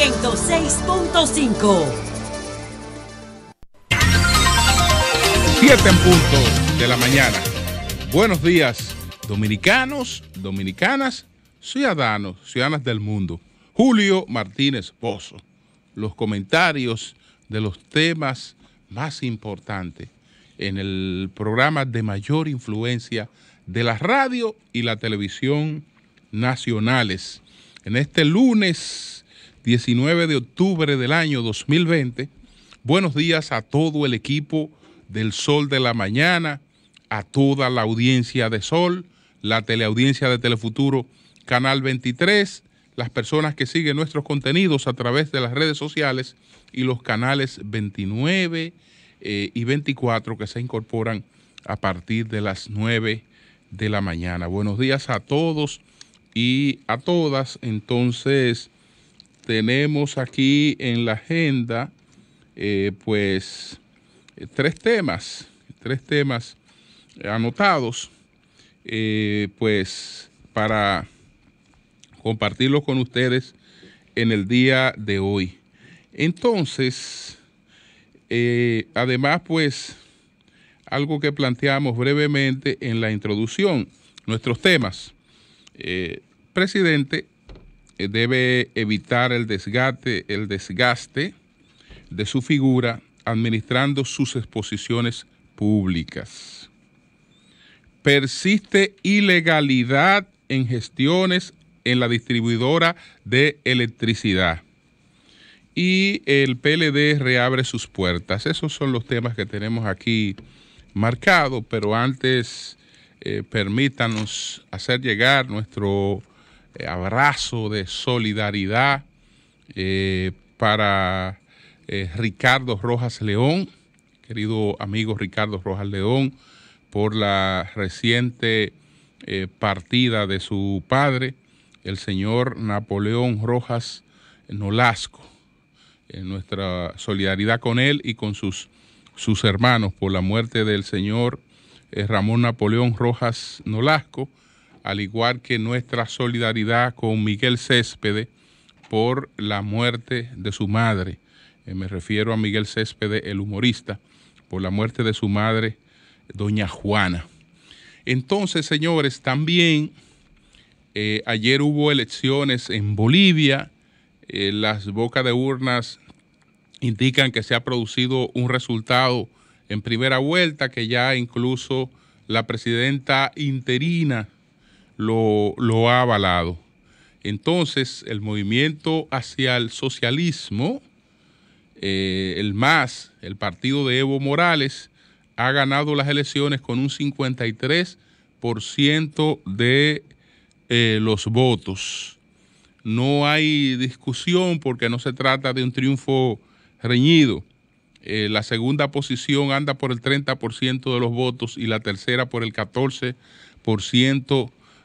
106.5. 7 en punto de la mañana. Buenos días, dominicanos, dominicanas, ciudadanos, ciudadanas del mundo. Julio Martínez Pozo. Los comentarios de los temas más importantes en el programa de mayor influencia de la radio y la televisión nacionales. En este lunes 19 de octubre del año 2020. Buenos días a todo el equipo del Sol de la Mañana, a toda la audiencia de Sol, la teleaudiencia de Telefuturo, Canal 23, las personas que siguen nuestros contenidos a través de las redes sociales y los canales 29 eh, y 24 que se incorporan a partir de las 9 de la mañana. Buenos días a todos y a todas. Entonces, tenemos aquí en la agenda, eh, pues, eh, tres temas, tres temas eh, anotados, pues, para compartirlos con ustedes en el día de hoy. Entonces, además, pues, algo que planteamos brevemente en la introducción, nuestros temas. presidente, eh, debe evitar el desgaste, el desgaste de su figura administrando sus exposiciones públicas. Persiste ilegalidad en gestiones en la distribuidora de electricidad. Y el PLD reabre sus puertas. Esos son los temas que tenemos aquí marcados, pero antes eh, permítanos hacer llegar nuestro eh, abrazo de solidaridad eh, para eh, Ricardo Rojas León, querido amigo Ricardo Rojas León, por la reciente partida de su padre, el señor Napoleón Rojas Nolasco. nuestra solidaridad con él y con sus, sus hermanos por la muerte del señor Ramón Napoleón Rojas Nolasco al igual que nuestra solidaridad con Miguel Céspede por la muerte de su madre. Eh, me refiero a Miguel Céspede, el humorista, por la muerte de su madre, doña Juana. Entonces, señores, también eh, ayer hubo elecciones en Bolivia, eh, las bocas de urnas indican que se ha producido un resultado en primera vuelta, que ya incluso la presidenta interina, lo, ha avalado. Entonces, el movimiento hacia el socialismo, eh, el MAS, el partido de Evo Morales, ha ganado las elecciones con un 53% de eh, los votos. No hay discusión porque no se trata de un triunfo reñido. Eh, la segunda posición anda por el 30% de los votos y la tercera por el 14%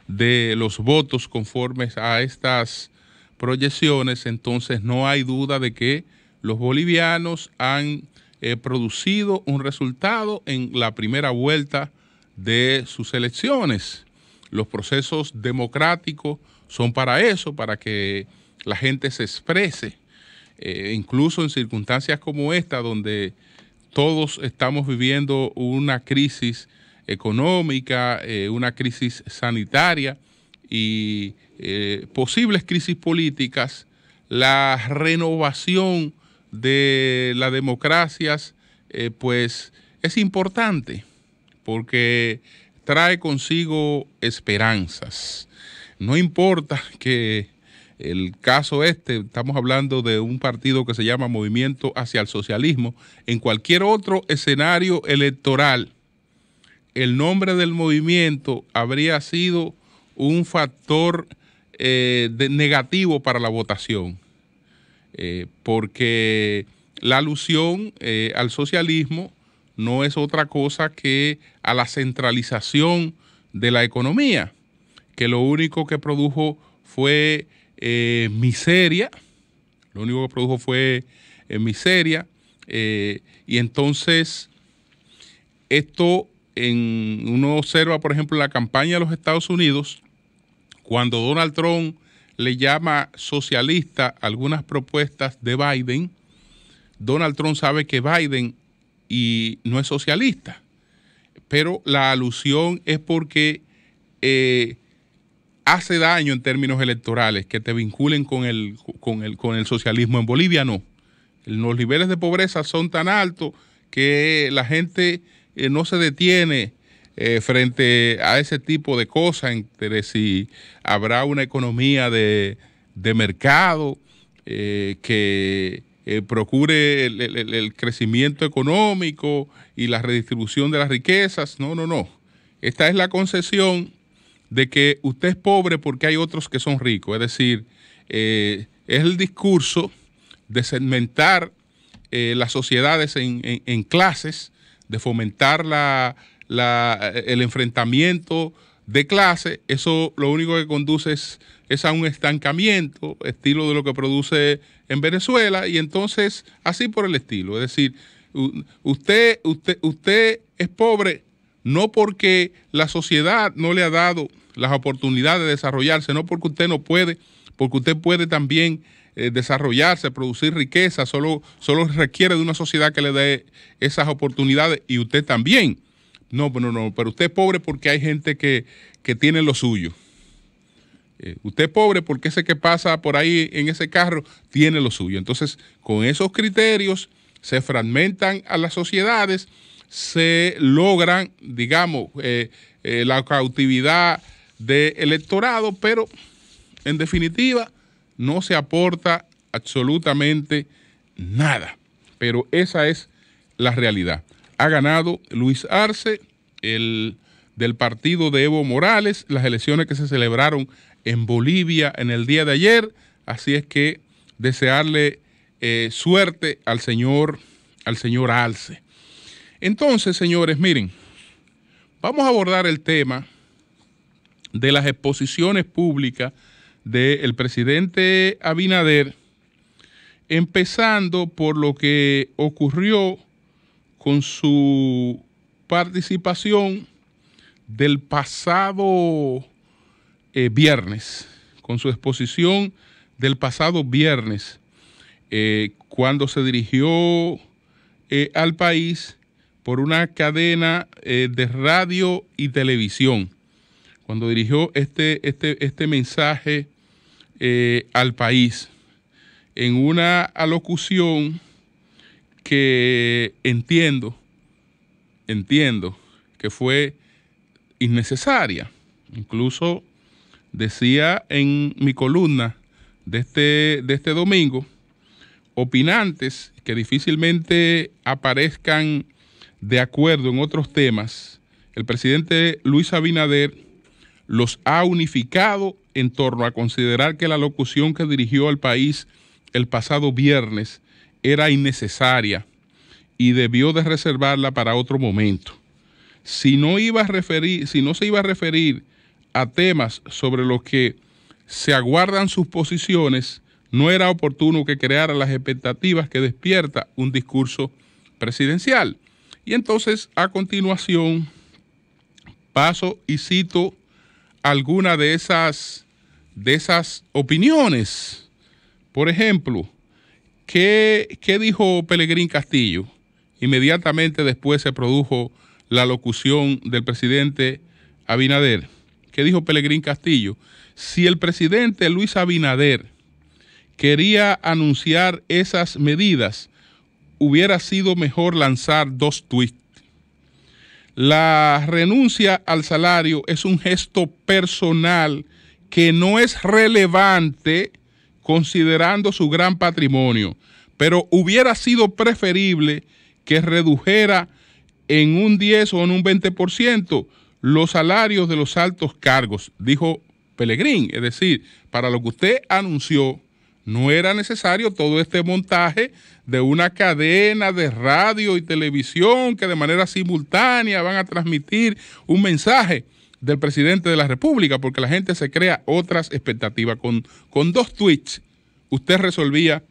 de los votos conformes a estas proyecciones, entonces no hay duda de que los bolivianos han eh, producido un resultado en la primera vuelta de sus elecciones. Los procesos democráticos son para eso, para que la gente se exprese, eh, incluso en circunstancias como esta, donde todos estamos viviendo una crisis económica, eh, una crisis sanitaria y eh, posibles crisis políticas, la renovación de las democracias, eh, pues es importante porque trae consigo esperanzas. No importa que el caso este, estamos hablando de un partido que se llama Movimiento hacia el Socialismo, en cualquier otro escenario electoral, el nombre del movimiento habría sido un factor eh, negativo para la votación, eh, porque la alusión eh, al socialismo no es otra cosa que a la centralización de la economía, que lo único que produjo fue miseria, lo único que produjo fue miseria, y entonces esto uno observa, por ejemplo, la campaña de los Estados Unidos, cuando Donald Trump le llama socialista algunas propuestas de Biden, Donald Trump sabe que Biden y no es socialista, pero la alusión es porque eh, hace daño en términos electorales que te vinculen con el, con el socialismo. En Bolivia no. Los niveles de pobreza son tan altos que la gente eh, no se detiene eh, frente a ese tipo de cosas, entre si habrá una economía de, mercado eh, que procure el, crecimiento económico y la redistribución de las riquezas. No, no, no. Esta es la concesión de que usted es pobre porque hay otros que son ricos. Es decir, es el discurso de segmentar las sociedades en, en clases de fomentar la, la, el enfrentamiento de clase, eso lo único que conduce es, a un estancamiento, estilo de lo que produce en Venezuela, y entonces así por el estilo. Es decir, usted, usted, usted es pobre no porque la sociedad no le ha dado las oportunidades de desarrollarse, no porque usted no puede, porque usted puede también eh, desarrollarse, producir riqueza, solo, solo requiere de una sociedad que le dé esas oportunidades y usted también. No, no, no, pero usted es pobre porque hay gente que, tiene lo suyo. Eh, usted es pobre porque ese que pasa por ahí en ese carro tiene lo suyo. Entonces, con esos criterios se fragmentan a las sociedades, se logran, digamos, eh, la cautividad de electorado, pero en definitiva no se aporta absolutamente nada, pero esa es la realidad. Ha ganado Luis Arce, el del partido de Evo Morales, las elecciones que se celebraron en Bolivia en el día de ayer, así es que desearle eh, suerte al señor, al señor Arce. Entonces, señores, miren, vamos a abordar el tema de las exposiciones públicas del presidente Abinader, empezando por lo que ocurrió con su participación del pasado eh, viernes, con su exposición del pasado viernes, eh, cuando se dirigió eh, al país por una cadena de radio y televisión, cuando dirigió este, este, este mensaje eh, al país en una alocución que entiendo, entiendo que fue innecesaria. Incluso decía en mi columna de este, de este domingo, opinantes que difícilmente aparezcan de acuerdo en otros temas, el presidente Luis Abinader los ha unificado en torno a considerar que la locución que dirigió al país el pasado viernes era innecesaria y debió de reservarla para otro momento. Si no, iba a referir, si no se iba a referir a temas sobre los que se aguardan sus posiciones, no era oportuno que creara las expectativas que despierta un discurso presidencial. Y entonces, a continuación, paso y cito alguna de esas, de esas opiniones. Por ejemplo, ¿qué, ¿qué, dijo Pelegrín Castillo? Inmediatamente después se produjo la locución del presidente Abinader. ¿Qué dijo Pelegrín Castillo? Si el presidente Luis Abinader quería anunciar esas medidas, hubiera sido mejor lanzar dos tweets la renuncia al salario es un gesto personal que no es relevante considerando su gran patrimonio, pero hubiera sido preferible que redujera en un 10 o en un 20% los salarios de los altos cargos, dijo Pelegrín. Es decir, para lo que usted anunció, no era necesario todo este montaje de una cadena de radio y televisión que de manera simultánea van a transmitir un mensaje del presidente de la República, porque la gente se crea otras expectativas. Con, con dos tweets usted resolvía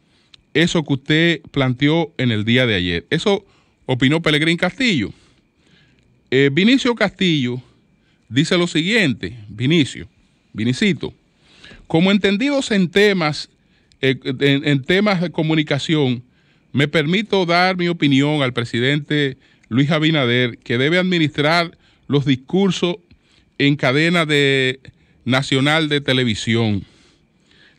eso que usted planteó en el día de ayer. Eso opinó Pelegrín Castillo. Eh, Vinicio Castillo dice lo siguiente, Vinicio, Vinicito, como entendidos en temas eh, en, temas de comunicación, me permito dar mi opinión al presidente Luis Abinader, que debe administrar los discursos en cadena de nacional de televisión.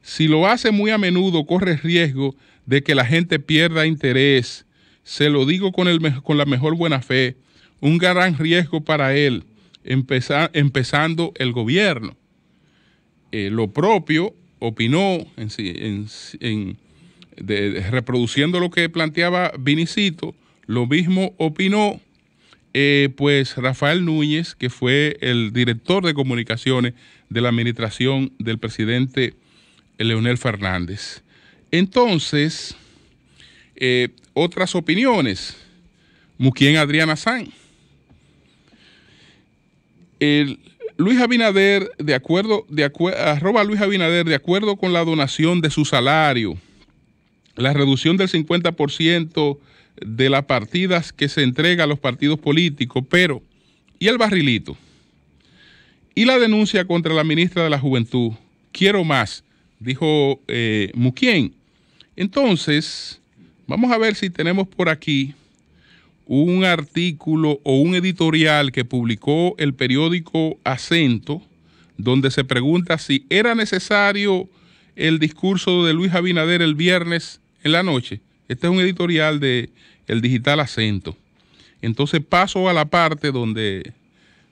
Si lo hace muy a menudo, corre riesgo de que la gente pierda interés. Se lo digo con, la mejor buena fe. Un gran riesgo para él, empezando el gobierno. Eh, lo propio opinó en, reproduciendo lo que planteaba Vinicito, lo mismo opinó eh, pues Rafael Núñez, que fue el director de comunicaciones de la administración del presidente Leonel Fernández. Entonces, eh, otras opiniones. Muquien Adriana San. El, Luis Abinader, de acuerdo, de Luis Abinader, de acuerdo con la donación de su salario, la reducción del 50% de las partidas que se entrega a los partidos políticos, pero, ¿y el barrilito? Y la denuncia contra la ministra de la Juventud, quiero más, dijo eh, Entonces, vamos a ver si tenemos por aquí un artículo o un editorial que publicó el periódico Acento, donde se pregunta si era necesario el discurso de Luis Abinader el viernes en la noche. Este es un editorial de El Digital Acento. Entonces paso a la parte donde,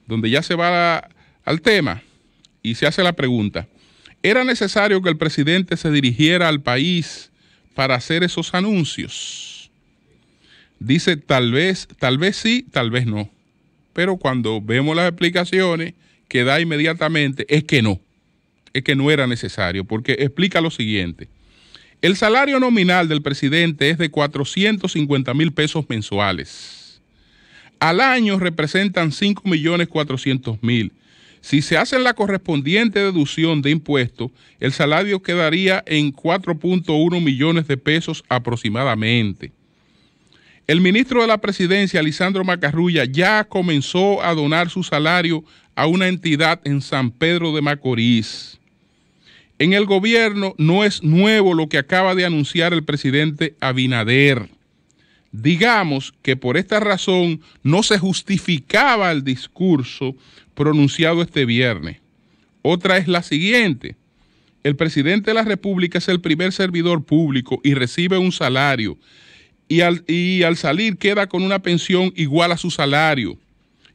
donde ya se va al tema y se hace la pregunta. ¿Era necesario que el presidente se dirigiera al país para hacer esos anuncios? dice tal vez, tal vez sí, tal vez no. Pero cuando vemos las explicaciones que da inmediatamente, es que no, es que no era necesario, porque explica lo siguiente. El salario nominal del presidente es de 450 mil pesos mensuales. Al año representan 5 millones 400 mil. Si se hace la correspondiente deducción de impuestos, el salario quedaría en 4.1 millones de pesos aproximadamente. El ministro de la Presidencia, Lisandro Macarrulla, ya comenzó a donar su salario a una entidad en San Pedro de Macorís. En el gobierno no es nuevo lo que acaba de anunciar el presidente Abinader. Digamos que por esta razón no se justificaba el discurso pronunciado este viernes. Otra es la siguiente. El presidente de la República es el primer servidor público y recibe un salario y al, salir queda con una pensión igual a su salario.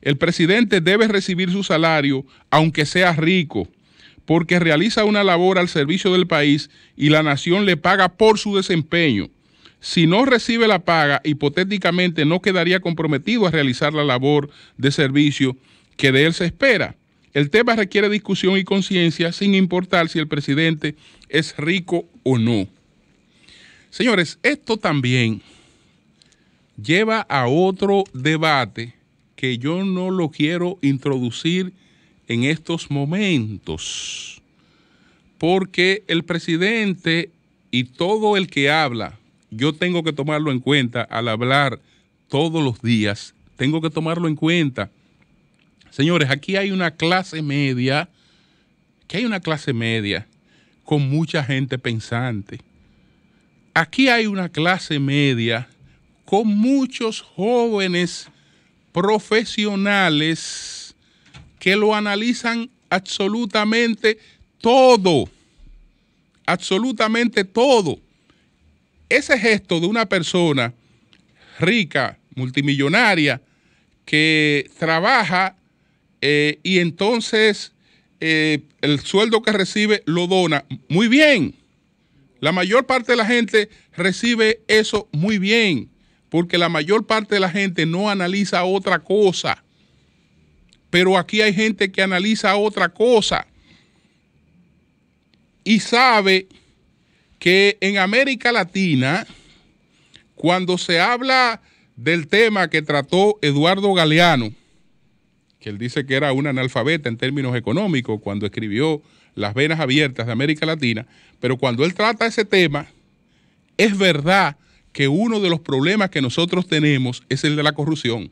El presidente debe recibir su salario aunque sea rico, porque realiza una labor al servicio del país y la nación le paga por su desempeño. Si no recibe la paga, hipotéticamente no quedaría comprometido a realizar la labor de servicio que de él se espera. El tema requiere discusión y conciencia sin importar si el presidente es rico o no. Señores, esto también lleva a otro debate que yo no lo quiero introducir en estos momentos, porque el presidente y todo el que habla, yo tengo que tomarlo en cuenta al hablar todos los días, tengo que tomarlo en cuenta. Señores, aquí hay una clase media, que hay una clase media con mucha gente pensante. Aquí hay una clase media con muchos jóvenes profesionales que lo analizan absolutamente todo, absolutamente todo. Ese gesto de una persona rica, multimillonaria, que trabaja eh, y entonces eh, el sueldo que recibe lo dona. Muy bien. La mayor parte de la gente recibe eso muy bien porque la mayor parte de la gente no analiza otra cosa. Pero aquí hay gente que analiza otra cosa y sabe que en América Latina, cuando se habla del tema que trató Eduardo Galeano, que él dice que era un analfabeta en términos económicos cuando escribió Las venas abiertas de América Latina, pero cuando él trata ese tema, es verdad que uno de los problemas que nosotros tenemos es el de la corrupción.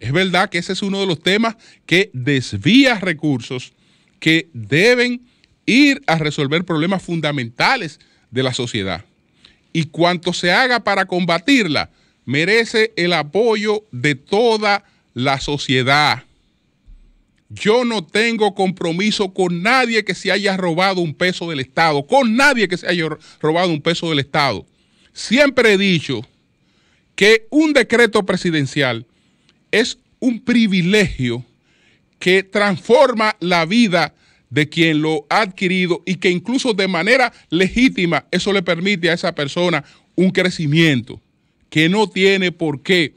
Es verdad que ese es uno de los temas que desvía recursos que deben ir a resolver problemas fundamentales de la sociedad. Y cuanto se haga para combatirla, merece el apoyo de toda la sociedad. Yo no tengo compromiso con nadie que se haya robado un peso del Estado, con nadie que se haya robado un peso del Estado. Siempre he dicho que un decreto presidencial es un privilegio que transforma la vida de quien lo ha adquirido y que incluso de manera legítima eso le permite a esa persona un crecimiento que no tiene por qué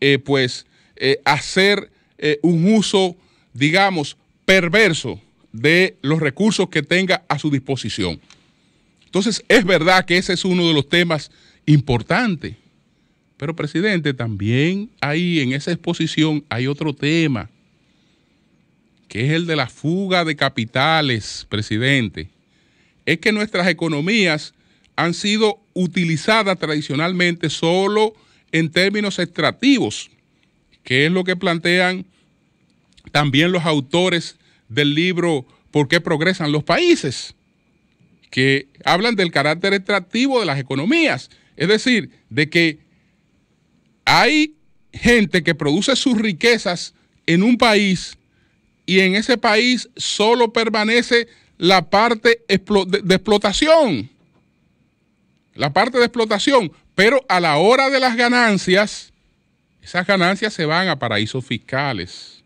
eh, pues eh, hacer eh, un uso digamos perverso de los recursos que tenga a su disposición. Entonces, es verdad que ese es uno de los temas importantes. Pero, presidente, también ahí en esa exposición hay otro tema, que es el de la fuga de capitales, presidente. Es que nuestras economías han sido utilizadas tradicionalmente solo en términos extractivos, que es lo que plantean también los autores del libro ¿Por qué progresan los países? que hablan del carácter extractivo de las economías, es decir, de que hay gente que produce sus riquezas en un país y en ese país solo permanece la parte de explotación, la parte de explotación, pero a la hora de las ganancias, esas ganancias se van a paraísos fiscales.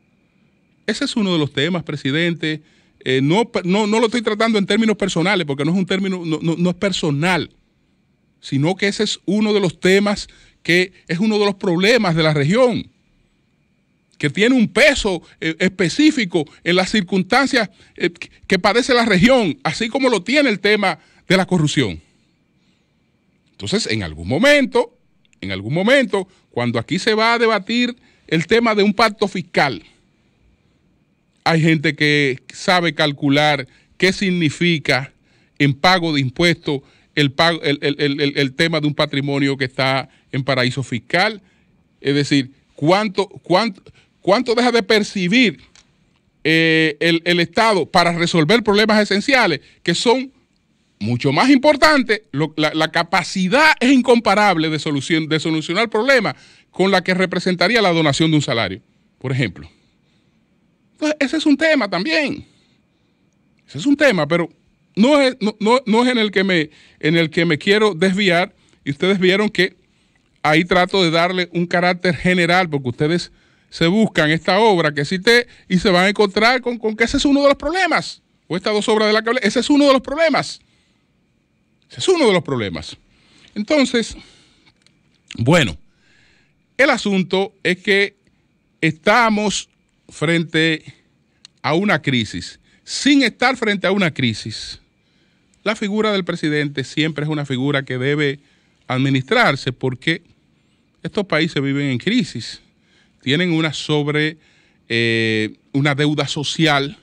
Ese es uno de los temas, presidente, eh, no, no, lo estoy tratando en términos personales, porque no es un término, no, es personal, sino que ese es uno de los temas que es uno de los problemas de la región, que tiene un peso eh, específico en las circunstancias eh, que padece la región, así como lo tiene el tema de la corrupción. Entonces, en algún momento, en algún momento, cuando aquí se va a debatir el tema de un pacto fiscal, hay gente que sabe calcular qué significa en pago de impuestos el, el, tema de un patrimonio que está en paraíso fiscal. Es decir, cuánto, deja de percibir eh, el Estado para resolver problemas esenciales que son mucho más importantes. la, capacidad es incomparable de, solución, de solucionar problemas con la que representaría la donación de un salario, por ejemplo. Pues, ese es un tema también. Ese es un tema, pero no es, no, es en, el que me, en el que me quiero desviar. Y ustedes vieron que ahí trato de darle un carácter general, porque ustedes se buscan esta obra que cité y se van a encontrar con, que ese es uno de los problemas. O estas dos obras de la Cable, ese es uno de los problemas. Ese es uno de los problemas. Entonces, bueno, el asunto es que estamos frente a una crisis, sin estar frente a una crisis, la figura del presidente siempre es una figura que debe administrarse porque estos países viven en crisis, tienen una sobre eh, una deuda social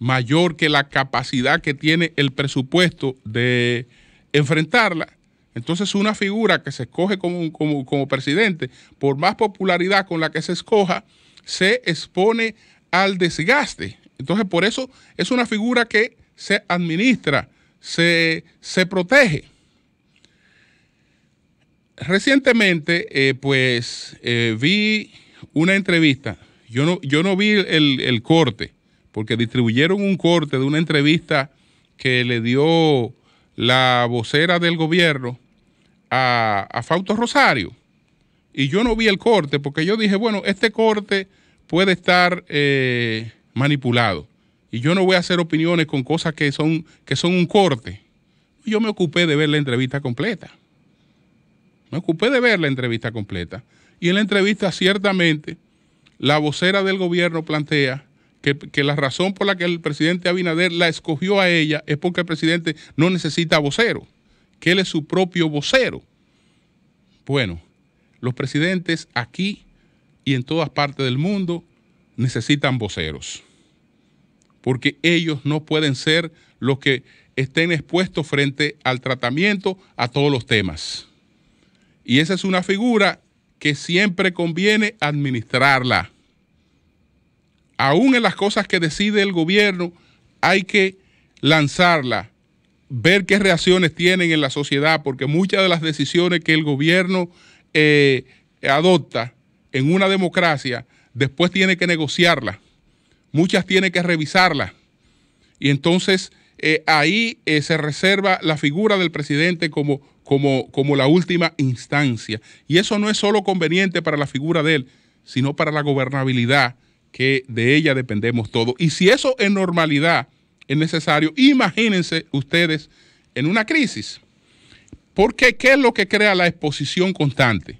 mayor que la capacidad que tiene el presupuesto de enfrentarla. Entonces una figura que se escoge como, como, como presidente, por más popularidad con la que se escoja, se expone al desgaste. Entonces, por eso es una figura que se administra, se, se protege. Recientemente, eh, pues, eh, vi una entrevista. Yo no, yo no vi el, corte, porque distribuyeron un corte de una entrevista que le dio la vocera del gobierno a, a Fausto Rosario y yo no vi el corte porque yo dije, bueno, este corte puede estar eh, manipulado y yo no voy a hacer opiniones con cosas que son, que son un corte. Yo me ocupé de ver la entrevista completa. Me ocupé de ver la entrevista completa. Y en la entrevista ciertamente la vocera del gobierno plantea que, que, la razón por la que el presidente Abinader la escogió a ella es porque el presidente no necesita vocero, que él es su propio vocero. Bueno, los presidentes aquí y en todas partes del mundo necesitan voceros, porque ellos no pueden ser los que estén expuestos frente al tratamiento a todos los temas. Y esa es una figura que siempre conviene administrarla. Aún en las cosas que decide el gobierno hay que lanzarla, ver qué reacciones tienen en la sociedad, porque muchas de las decisiones que el gobierno eh, adopta en una democracia, después tiene que negociarla, muchas tiene que revisarla. Y entonces eh, ahí eh, se reserva la figura del presidente como, como, como la última instancia. Y eso no es solo conveniente para la figura de él, sino para la gobernabilidad que de ella dependemos todos. Y si eso en normalidad es necesario, imagínense ustedes en una crisis. Porque ¿qué es lo que crea la exposición constante?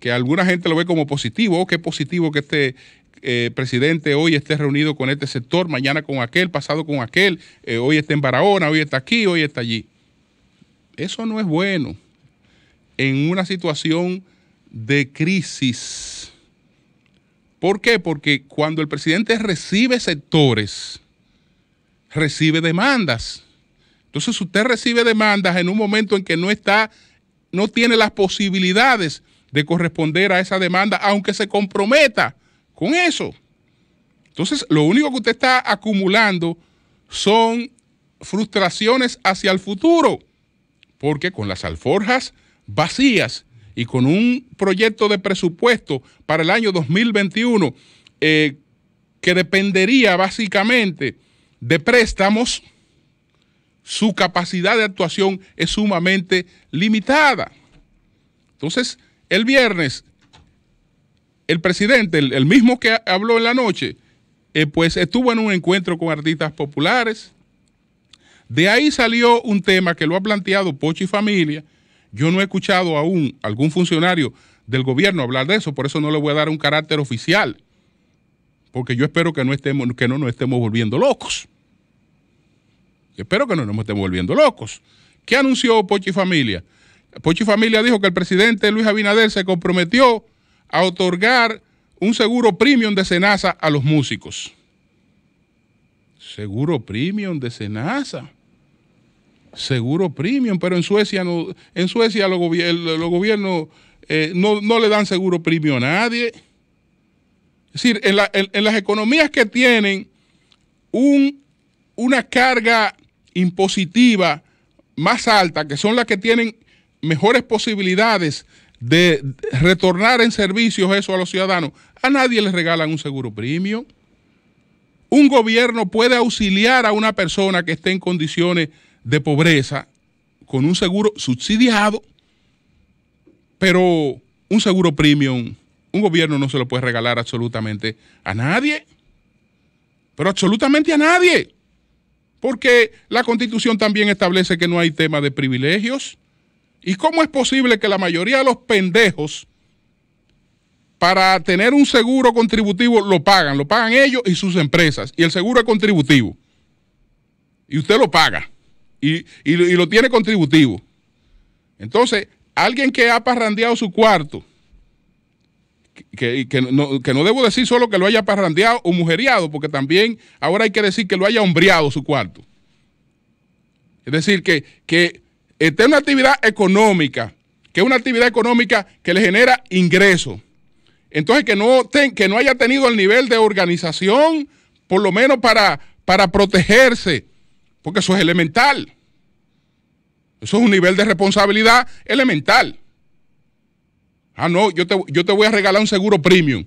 Que alguna gente lo ve como positivo, o oh, qué positivo que este eh, presidente hoy esté reunido con este sector, mañana con aquel, pasado con aquel, eh, hoy está en Barahona, hoy está aquí, hoy está allí. Eso no es bueno. En una situación de crisis. ¿Por qué? Porque cuando el presidente recibe sectores, recibe demandas. Entonces usted recibe demandas en un momento en que no está, no tiene las posibilidades de corresponder a esa demanda, aunque se comprometa con eso. Entonces, lo único que usted está acumulando son frustraciones hacia el futuro, porque con las alforjas vacías y con un proyecto de presupuesto para el año 2021 eh, que dependería básicamente de préstamos, su capacidad de actuación es sumamente limitada. Entonces, el viernes, el presidente, el, mismo que habló en la noche, eh, pues estuvo en un encuentro con artistas populares. De ahí salió un tema que lo ha planteado y Familia. Yo no he escuchado aún algún funcionario del gobierno hablar de eso, por eso no le voy a dar un carácter oficial, porque yo espero que no estemos, que no nos estemos volviendo locos. Espero que no nos estemos volviendo locos. ¿Qué anunció Pochi Familia? Pochi Familia dijo que el presidente Luis Abinader se comprometió a otorgar un seguro premium de Senasa a los músicos. Seguro premium de Senasa. Seguro premium, pero en Suecia en Suecia los, gobiernos eh, no, le dan seguro premium a nadie. Es decir, en, las economías que tienen un, una carga impositiva más alta, que son las que tienen mejores posibilidades de retornar en servicios eso a los ciudadanos, a nadie les regalan un seguro premium Un gobierno puede auxiliar a una persona que esté en condiciones de pobreza con un seguro subsidiado, pero un seguro premium, un gobierno no se lo puede regalar absolutamente a nadie, pero absolutamente a nadie. Porque la constitución también establece que no hay tema de privilegios. ¿Y cómo es posible que la mayoría de los pendejos para tener un seguro contributivo lo pagan? Lo pagan ellos y sus empresas. Y el seguro es contributivo. Y usted lo paga. Y, lo tiene contributivo. Entonces, alguien que ha parrandeado su cuarto que, no, debo decir solo que lo haya parrandeado o mujeriado, porque también ahora hay que decir que lo haya hombreado su cuarto. Es decir, que, que una actividad económica, que es una actividad económica que le genera ingresos. Entonces, que no, ten, que no haya tenido el nivel de organización, por lo menos para, para protegerse, porque eso es elemental. Eso es un nivel de responsabilidad elemental. Ah, no, yo te, yo te voy a regalar un seguro premium.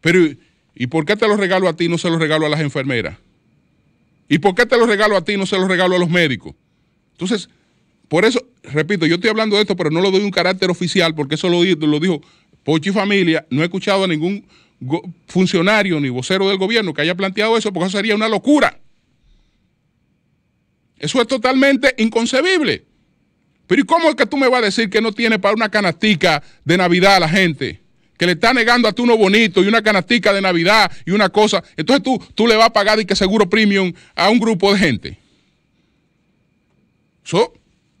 Pero, ¿y por qué te lo regalo a ti y no se lo regalo a las enfermeras? ¿Y por qué te lo regalo a ti y no se lo regalo a los médicos? Entonces, por eso, repito, yo estoy hablando de esto, pero no lo doy un carácter oficial, porque eso lo, lo dijo Pochi Familia. No he escuchado a ningún funcionario ni vocero del gobierno que haya planteado eso, porque eso sería una locura. Eso es totalmente inconcebible. Pero ¿y cómo es que tú me vas a decir que no tiene para una canastica de Navidad a la gente? Que le está negando a tú uno bonito y una canastica de Navidad y una cosa. Entonces tú, tú le vas a pagar y que seguro premium a un grupo de gente. Eso,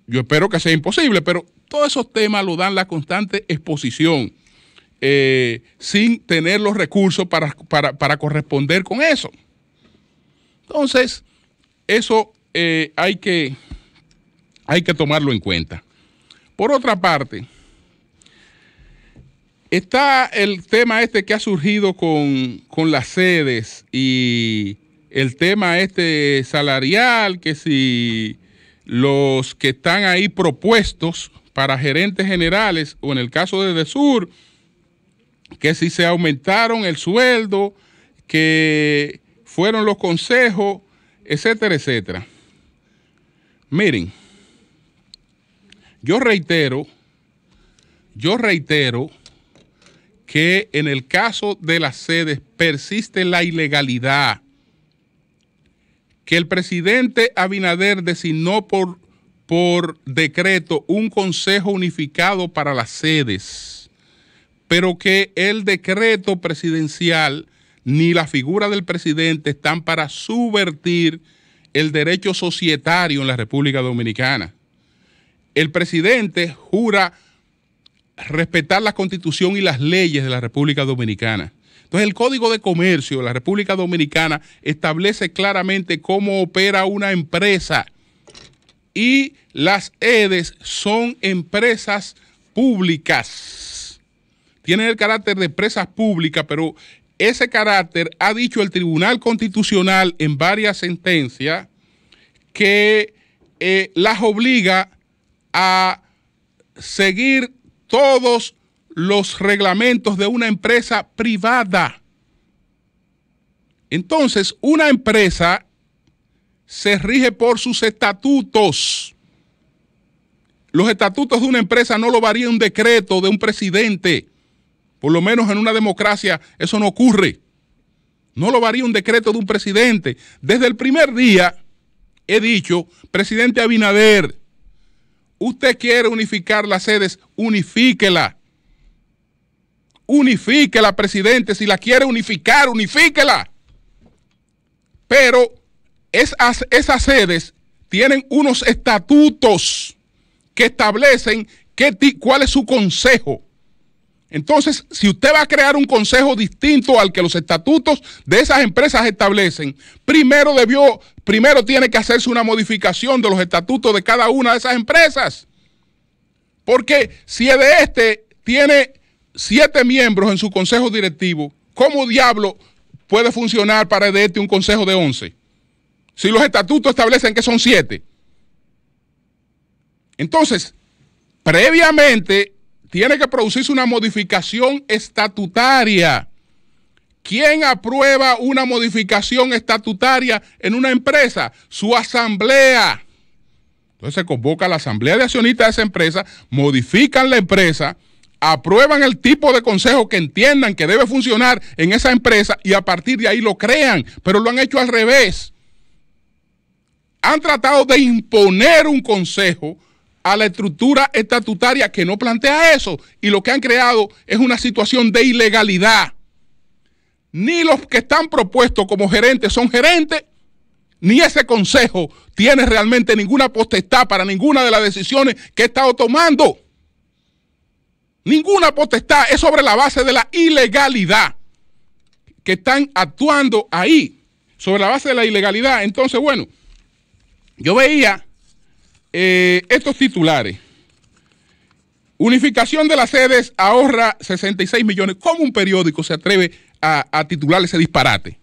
yo espero que sea imposible, pero todos esos temas lo dan la constante exposición eh, sin tener los recursos para, para, corresponder con eso. Entonces, eso eh, hay que hay que tomarlo en cuenta. Por otra parte, está el tema este que ha surgido con, las sedes y el tema este salarial, que si los que están ahí propuestos para gerentes generales o en el caso de Desur, que si se aumentaron el sueldo, que fueron los consejos, etcétera, etcétera. Miren, yo reitero, yo reitero que en el caso de las sedes persiste la ilegalidad que el presidente Abinader designó por, por decreto un consejo unificado para las sedes, pero que el decreto presidencial ni la figura del presidente están para subvertir el derecho societario en la República Dominicana el presidente jura respetar la constitución y las leyes de la República Dominicana. Entonces, el Código de Comercio de la República Dominicana establece claramente cómo opera una empresa y las EDES son empresas públicas. Tienen el carácter de empresas públicas, pero ese carácter ha dicho el Tribunal Constitucional en varias sentencias que eh, las obliga a seguir todos los reglamentos de una empresa privada. Entonces, una empresa se rige por sus estatutos. Los estatutos de una empresa no lo varía un decreto de un presidente. Por lo menos en una democracia eso no ocurre. No lo varía un decreto de un presidente. Desde el primer día he dicho, presidente Abinader, Usted quiere unificar las sedes, unifíquela. Unifíquela, presidente. Si la quiere unificar, unifíquela. Pero esas, esas sedes tienen unos estatutos que establecen qué, cuál es su consejo entonces, si usted va a crear un consejo distinto al que los estatutos de esas empresas establecen, primero debió, primero tiene que hacerse una modificación de los estatutos de cada una de esas empresas. Porque si de este tiene siete miembros en su consejo directivo, ¿cómo diablo puede funcionar para este un consejo de once? Si los estatutos establecen que son siete. Entonces, previamente tiene que producirse una modificación estatutaria. ¿Quién aprueba una modificación estatutaria en una empresa? Su asamblea. Entonces se convoca a la asamblea de accionistas de esa empresa, modifican la empresa, aprueban el tipo de consejo que entiendan que debe funcionar en esa empresa y a partir de ahí lo crean, pero lo han hecho al revés. Han tratado de imponer un consejo a la estructura estatutaria que no plantea eso y lo que han creado es una situación de ilegalidad. Ni los que están propuestos como gerentes son gerentes, ni ese consejo tiene realmente ninguna potestad para ninguna de las decisiones que he estado tomando. Ninguna potestad es sobre la base de la ilegalidad que están actuando ahí, sobre la base de la ilegalidad. Entonces, bueno, yo veía eh, estos titulares. Unificación de las sedes ahorra 66 millones. ¿Cómo un periódico se atreve a, titular ese disparate?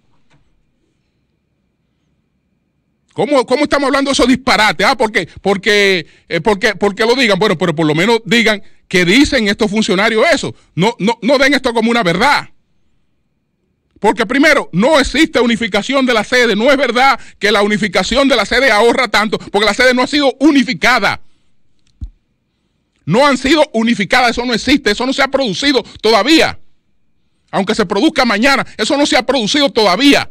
¿Cómo, ¿Cómo, estamos hablando de esos disparates? Ah, ¿por Porque, eh, porque, porque lo digan. Bueno, pero por lo menos digan que dicen estos funcionarios eso. No, no, no den esto como una verdad. Porque primero, no existe unificación de la sede. No es verdad que la unificación de la sede ahorra tanto, porque la sede no ha sido unificada. No han sido unificadas, eso no existe, eso no se ha producido todavía. Aunque se produzca mañana, eso no se ha producido todavía.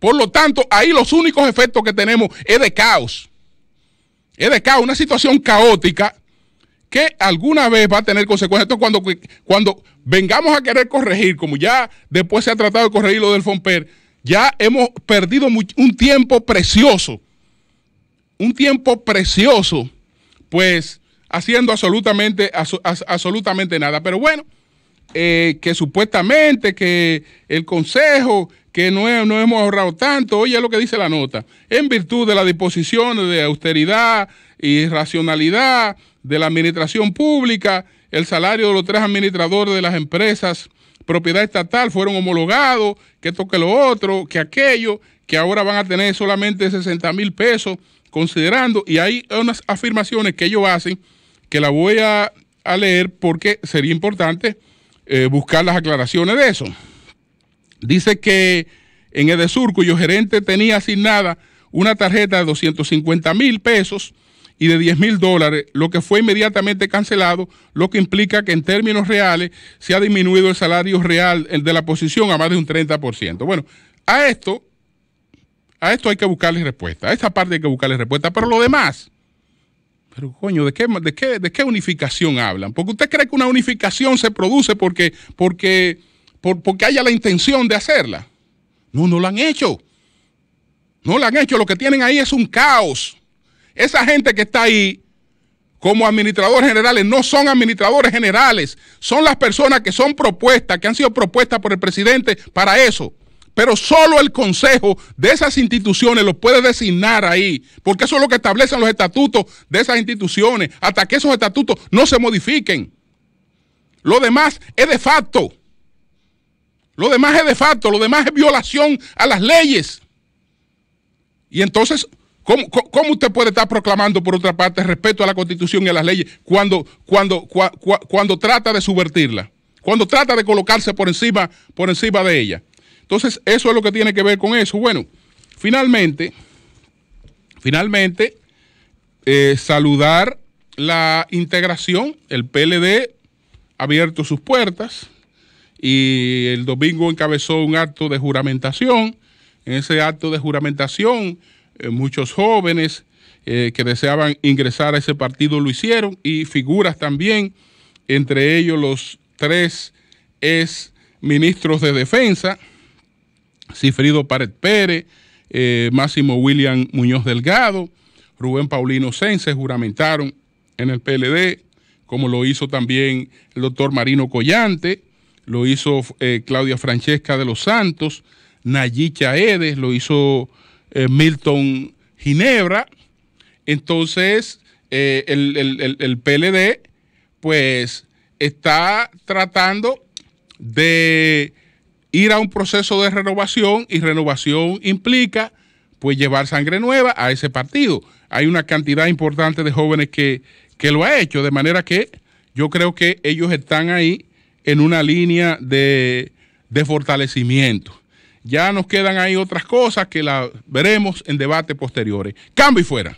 Por lo tanto, ahí los únicos efectos que tenemos es de caos. Es de caos, una situación caótica que alguna vez va a tener consecuencias. Esto cuando, cuando vengamos a querer corregir, como ya después se ha tratado de corregir lo del Fomper, ya hemos perdido un tiempo precioso, un tiempo precioso, pues haciendo absolutamente, absolutamente nada. Pero bueno, eh, que supuestamente que el Consejo, que no, no hemos ahorrado tanto, oye lo que dice la nota, en virtud de las disposiciones de austeridad, y racionalidad de la administración pública, el salario de los tres administradores de las empresas, propiedad estatal, fueron homologados, que esto, que lo otro, que aquello, que ahora van a tener solamente 60 mil pesos, considerando, y hay unas afirmaciones que ellos hacen, que la voy a, leer porque sería importante eh, buscar las aclaraciones de eso. Dice que en Edesur, cuyo gerente tenía asignada una tarjeta de 250 mil pesos, y de 10 mil dólares, lo que fue inmediatamente cancelado, lo que implica que en términos reales se ha disminuido el salario real el de la posición a más de un 30%. Bueno, a esto, a esto hay que buscarle respuesta, a esta parte hay que buscarle respuesta, pero lo demás, pero coño, ¿de qué, de qué, unificación hablan? Porque usted cree que una unificación se produce porque, por, porque haya la intención de hacerla. No, no la han hecho. No la han hecho. Lo que tienen ahí es un caos. Esa gente que está ahí como administradores generales no son administradores generales, son las personas que son propuestas, que han sido propuestas por el presidente para eso. Pero solo el consejo de esas instituciones lo puede designar ahí, porque eso es lo que establecen los estatutos de esas instituciones, hasta que esos estatutos no se modifiquen. Lo demás es de facto. Lo demás es de facto, lo demás es violación a las leyes. Y entonces ¿Cómo, usted puede estar proclamando, por otra parte, respeto a la Constitución y a las leyes cuando, cuando, cuando trata de subvertirla? Cuando trata de colocarse por encima, por encima de ella. Entonces, eso es lo que tiene que ver con eso. Bueno, finalmente, finalmente, eh, saludar la integración. El PLD ha abierto sus puertas y el domingo encabezó un acto de juramentación. En ese acto de juramentación eh, muchos jóvenes eh, que deseaban ingresar a ese partido lo hicieron y figuras también, entre ellos los tres ex ministros de defensa, Cifrido Pared Pérez, eh, Máximo William Muñoz Delgado, Rubén Paulino Sense juramentaron en el PLD, como lo hizo también el doctor Marino Collante, lo hizo Claudia Francesca de los Santos, Nayicha Edes, lo hizo eh, Milton Ginebra. Entonces, eh, el, PLD, pues, está tratando de ir a un proceso de renovación y renovación implica, pues, llevar sangre nueva a ese partido. Hay una cantidad importante de jóvenes que, lo ha hecho, de manera que yo creo que ellos están ahí en una línea de, de fortalecimiento. Ya nos quedan ahí otras cosas que las veremos en debates posteriores. Cambio y fuera.